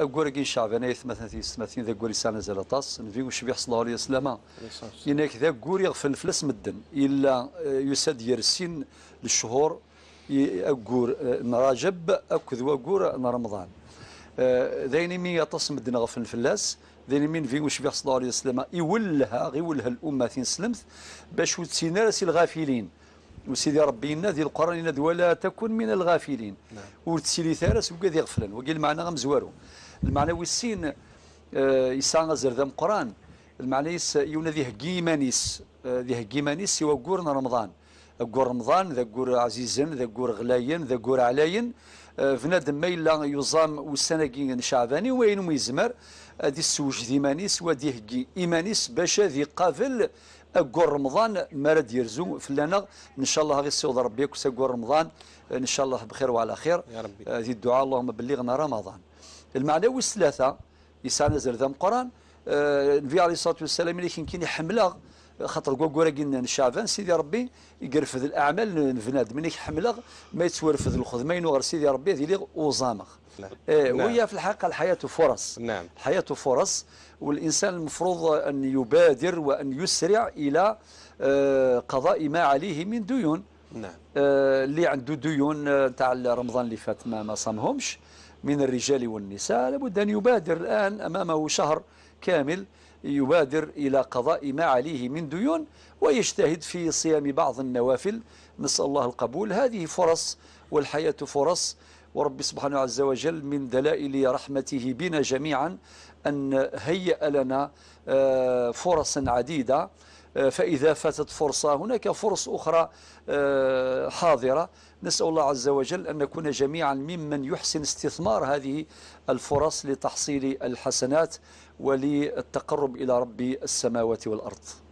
أقورقين شعبنا يثمثن في سمثين ذا قوري سانا زال طاس نفي وش بيحصل عليه سلاما إنك ذا قوري غفن فلس مدن إلا آه، يسد يرسين للشهور أقور آه، نراجب أكذ وأقور نرمضان آه، ذيني مين يطس مدن غفن فلس ذيني مين في وش بيحصل عليه سلاما يولها غيولها الأمة ثين سلمث باش وتسينا الغافلين وسيدي ربي ان ذي القران ان ولا تكن من الغافلين نعم. ورتسيلي ثارس وكا يغفلن غفلان وكا المعنى غمزوارو المعنى ويسين آه، غزر زردا قران المعنى يونا ذي مانيس آه، ذي مانيس سوى قورنا رمضان قور رمضان ذا قور عزيزن ذا قور غلاين ذا قور علاين آه، فنادم ما إلا يوزام وسنة شعباني وين ميزمر ذي السوج مانيس ودي هجي إيمانيس باش ذي قابل أقول رمضان مرد يرزو فلانا إن شاء الله غير سيوض ربي كوسا رمضان إن شاء الله بخير وعلى خير يا ربي ذي الدعاء اللهم بلغنا رمضان المعنوي الثلاثه يسعنا زردام قران آه، النبي عليه الصلاه والسلام اللي كان كين حمله خاطر كوكورا قلنا شعبان سيدي ربي يقرفذ الاعمال نفناد ملي حمله ما يتورفذ الخدمين وغير سيدي ربي ذي لي وزامغ نعم. إيه نعم. وهي في الحقيقه الحياه فرص نعم. الحياه فرص والانسان المفروض ان يبادر وان يسرع الى آه، قضاء ما عليه من ديون نعم آه، اللي عنده ديون آه، تاع رمضان اللي فات ما, ما صامهمش من الرجال والنساء لابد أن يبادر الآن أمامه شهر كامل يبادر إلى قضاء ما عليه من ديون ويجتهد في صيام بعض النوافل نسأل الله القبول هذه فرص والحياة فرص ورب سبحانه عز وجل من دلائل رحمته بنا جميعا أن هيأ لنا آه، فرصا عديدة آه، فإذا فاتت فرصة هناك فرص أخرى آه، حاضرة نسأل الله عز وجل أن نكون جميعا ممن يحسن استثمار هذه الفرص لتحصيل الحسنات وللتقرب إلى رب السماوات والأرض